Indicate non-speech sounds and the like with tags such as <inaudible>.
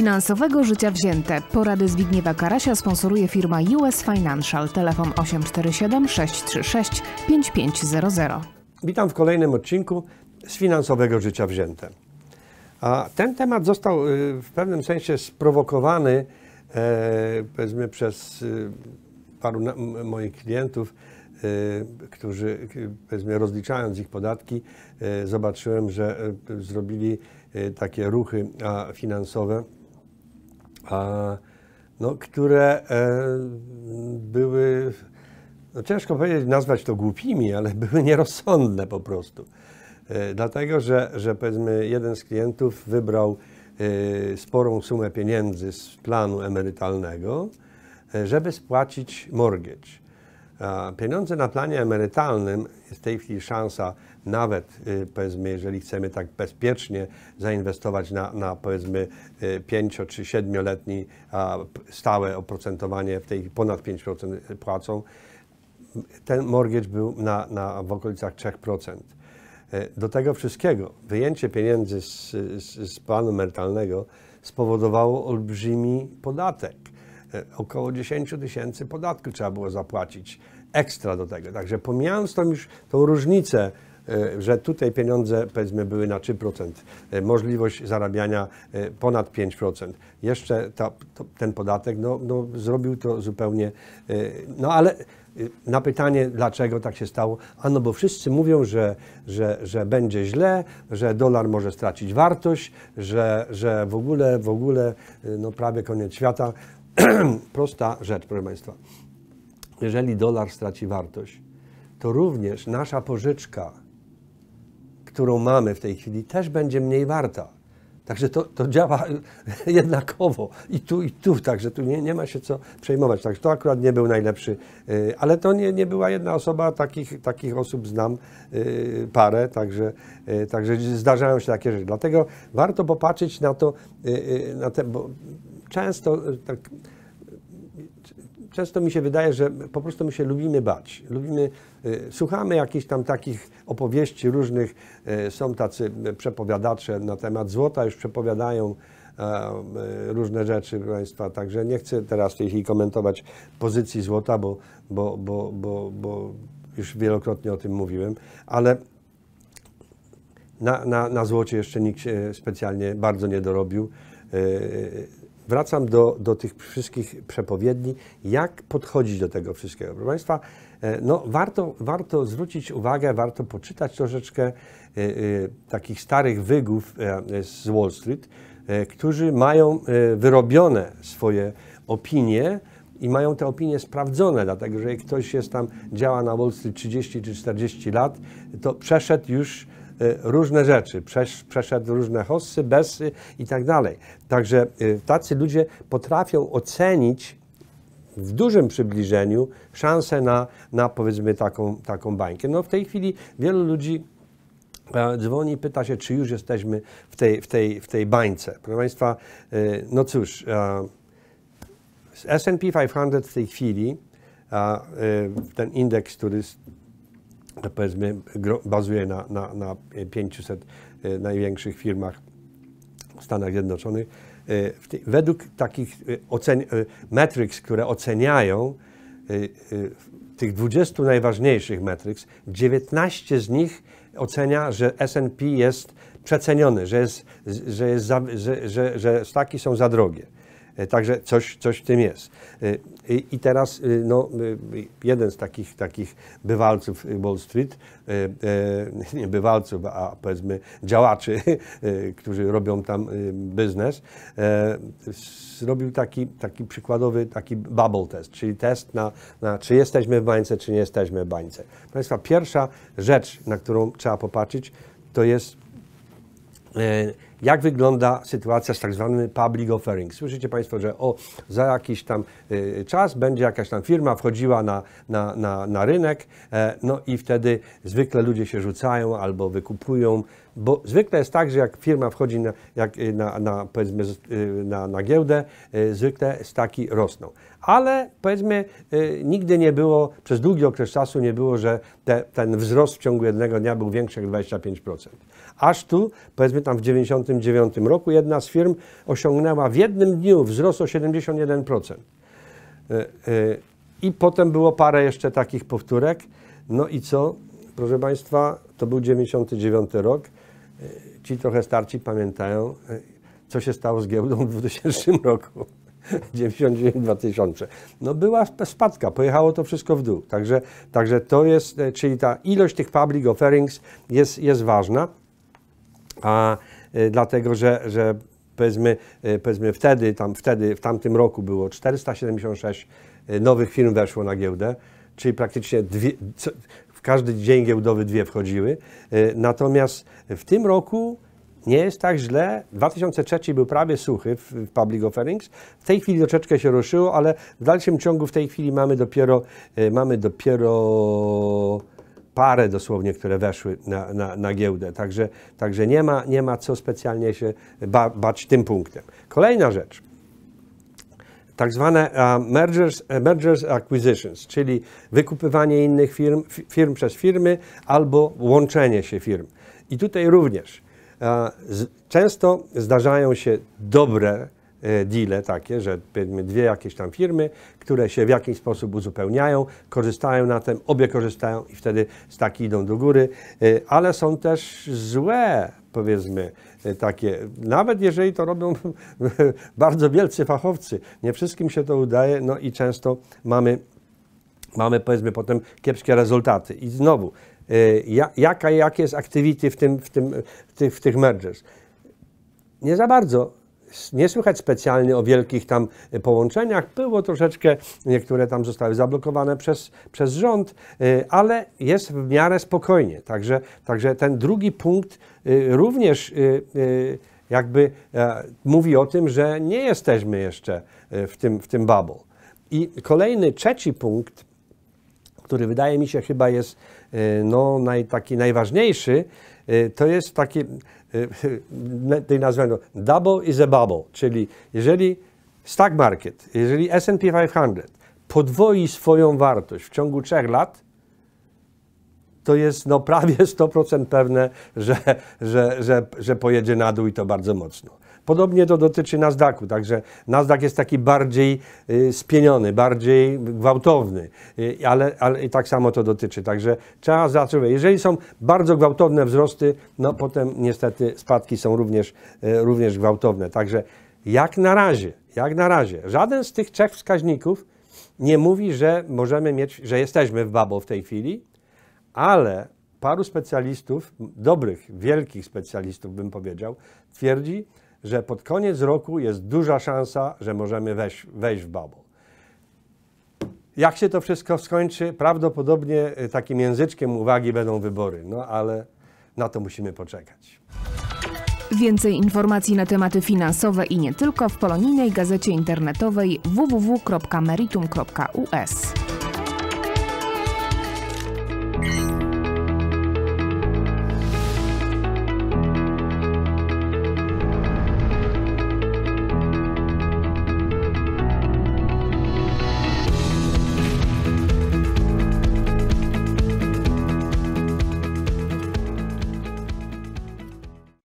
finansowego życia wzięte. Porady Zbigniewa Karasia sponsoruje firma US Financial. Telefon 847 636 5500. Witam w kolejnym odcinku z finansowego życia wzięte. A ten temat został y, w pewnym sensie sprowokowany e, powiedzmy przez y, paru moich klientów, y, którzy powiedzmy rozliczając ich podatki, zobaczyłem, że zrobili takie ruchy finansowe a, no, które e, były, no, ciężko powiedzieć, nazwać to głupimi, ale <laughs> były nierozsądne po prostu. E, dlatego, że, że powiedzmy jeden z klientów wybrał e, sporą sumę pieniędzy z planu emerytalnego, żeby spłacić mortgage. Pieniądze na planie emerytalnym, jest w tej chwili szansa nawet y, powiedzmy, jeżeli chcemy tak bezpiecznie zainwestować na, na powiedzmy 5 y, czy 7-letni stałe oprocentowanie, w tej ponad 5% płacą, ten mortgage był na, na, w okolicach 3%. Y, do tego wszystkiego wyjęcie pieniędzy z, z, z planu emerytalnego spowodowało olbrzymi podatek. Około 10 tysięcy podatku trzeba było zapłacić ekstra do tego. Także pomijając tą już tą różnicę E, że tutaj pieniądze powiedzmy były na 3%, e, możliwość zarabiania e, ponad 5%. Jeszcze ta, to, ten podatek no, no, zrobił to zupełnie, no ale na pytanie, dlaczego tak się stało, a no bo wszyscy mówią, że, że, że będzie źle, że dolar może stracić wartość, że, że w ogóle, w ogóle, no prawie koniec świata. <clears throat> Prosta rzecz, proszę Państwa. Jeżeli dolar straci wartość, to również nasza pożyczka którą mamy w tej chwili, też będzie mniej warta. Także to, to działa <laughs> jednakowo i tu, i tu, także tu nie, nie ma się co przejmować. Także to akurat nie był najlepszy, y, ale to nie, nie była jedna osoba, takich, takich osób znam y, parę, także, y, także zdarzają się takie rzeczy. Dlatego warto popatrzeć na to, na te, bo często tak często mi się wydaje, że po prostu my się lubimy bać. Lubimy, y, słuchamy jakichś tam takich opowieści różnych. Y, są tacy y, przepowiadacze na temat złota, już przepowiadają e, różne rzeczy, proszę Państwa. Także nie chcę teraz w tej chwili komentować pozycji złota, bo, bo, bo, bo, bo już wielokrotnie o tym mówiłem, ale na, na, na złocie jeszcze nikt się specjalnie bardzo nie dorobił wracam do, do tych wszystkich przepowiedni, jak podchodzić do tego wszystkiego. Proszę Państwa, e, no, warto, warto zwrócić uwagę, warto poczytać troszeczkę e, e, takich starych wygów z Wall Street, którzy mają wyrobione swoje opinie i mają te opinie sprawdzone, dlatego że jak ktoś jest tam, działa na Wall Street 30 czy 40 lat, to przeszedł już Y, różne rzeczy, przeszedł różne hossy, besy i tak dalej. Także y, tacy ludzie potrafią ocenić w dużym przybliżeniu szansę na, na powiedzmy taką, taką bańkę. No w tej chwili wielu ludzi e, dzwoni i pyta się, czy już jesteśmy w tej, w tej, w tej bańce. Proszę Państwa, y, no cóż, e, S&P 500 w tej chwili, ten indeks, który to powiedzmy bazuje na, na, na 500 e, największych firmach w Stanach Zjednoczonych. E, według takich e, ocen, metryks, które oceniają tych 20 najważniejszych metryks, 19 z nich ocenia, że S&P jest przeceniony, że, jest, że, jest za, że, że, że staki są za drogie. E, także coś, coś w tym jest. E, I teraz e, no, jeden z takich, takich bywalców Wall Street, nie bywalców, a powiedzmy działaczy, <laughs> którzy robią tam biznes, zrobił taki, taki przykładowy taki bubble test, czyli test na, na czy jesteśmy w bańce, czy nie jesteśmy w bańce. Proszę Państwa, pierwsza rzecz, na którą trzeba popatrzeć, to jest jak wygląda sytuacja z tak zwanym public offering? Słyszycie Państwo, że o, za jakiś tam y, czas będzie jakaś tam firma wchodziła na, na, na, na rynek, e, no i wtedy zwykle ludzie się rzucają albo wykupują, bo zwykle jest tak, że jak firma wchodzi na, jak y, na, na, powiedzmy, y, na, na giełdę, zwykle staki rosną. Ale powiedzmy, nigdy nie było, przez długi okres czasu nie było, że te, ten wzrost w ciągu jednego dnia był większy jak 25%. Aż tu, powiedzmy tam w 90 1989 roku jedna z firm osiągnęła w jednym dniu wzrost o 71%. E, e, I potem było parę jeszcze takich powtórek. No i co? Proszę Państwa, to był 99 rok. E, ci trochę starci pamiętają, co się stało z giełdą w 2000 <laughs> roku. 99-2000. No była spadka, pojechało to wszystko w dół. Także, także to jest, czyli ta ilość tych public offerings jest, jest ważna. A Y, dlatego że, że powiedzmy, y, powiedzmy wtedy, tam, wtedy, w tamtym roku było 476 y, nowych firm weszło na giełdę, czyli praktycznie dwie, co, w każdy dzień giełdowy dwie wchodziły. Natomiast w tym roku nie jest tak źle. 2003 był prawie suchy w, w public offerings. W tej chwili troszeczkę się ruszyło, ale w dalszym ciągu w tej chwili mamy dopiero, mamy dopiero parę dosłownie, które weszły na, na, na giełdę. Także, także nie, ma, nie ma co specjalnie się ba, bać tym punktem. Kolejna rzecz tak zwane mergers, mergers acquisitions, czyli wykupywanie innych firm, firm przez firmy albo łączenie się firm. I tutaj również często zdarzają się dobre E, deale takie, że powiedzmy dwie jakieś tam firmy, które się w jakiś sposób uzupełniają, korzystają na tym, obie korzystają i wtedy staki idą do góry, e, ale są też złe powiedzmy e, takie, nawet jeżeli to robią <laughs> bardzo wielcy fachowcy, nie wszystkim się to udaje, no i często mamy, mamy powiedzmy potem kiepskie rezultaty. I znowu, jaka, jakie jest activity w, tym, w, tym, w, tych, w tych mergers? Nie za bardzo nie słychać specjalnie o wielkich tam e, połączeniach. Było troszeczkę, niektóre tam zostały zablokowane przez, przez rząd, e, ale jest w miarę spokojnie. Także, także ten drugi punkt e, również jakby mówi o tym, że nie jesteśmy jeszcze w tym, w tym bubble. I kolejny, trzeci punkt, który wydaje mi się chyba jest no, naj, taki najważniejszy, Y, to jest taki, y, <laughs> tej nazwę, no, double is a bubble, czyli jeżeli stock market, jeżeli S&P 500 podwoi swoją wartość w ciągu trzech lat, to jest no prawie 100% pewne, że, że, że, że pojedzie na dół i to bardzo mocno. Podobnie to dotyczy Nasdaqu, także Nasdaq jest taki bardziej y, spieniony, bardziej gwałtowny, y, ale, ale tak samo to dotyczy. Także trzeba zacząć. Jeżeli są bardzo gwałtowne wzrosty, no potem niestety spadki są również, y, również gwałtowne. Także jak na razie, jak na razie, żaden z tych trzech wskaźników nie mówi, że możemy mieć, że jesteśmy w babo w tej chwili, ale paru specjalistów, dobrych, wielkich specjalistów bym powiedział, twierdzi, że pod koniec roku jest duża szansa, że możemy wejść, wejść w bubble. Jak się to wszystko skończy? Prawdopodobnie y, takim języczkiem uwagi będą wybory, no ale na to musimy poczekać. Więcej informacji na tematy finansowe i nie tylko w polonijnej gazecie internetowej www.meritum.us.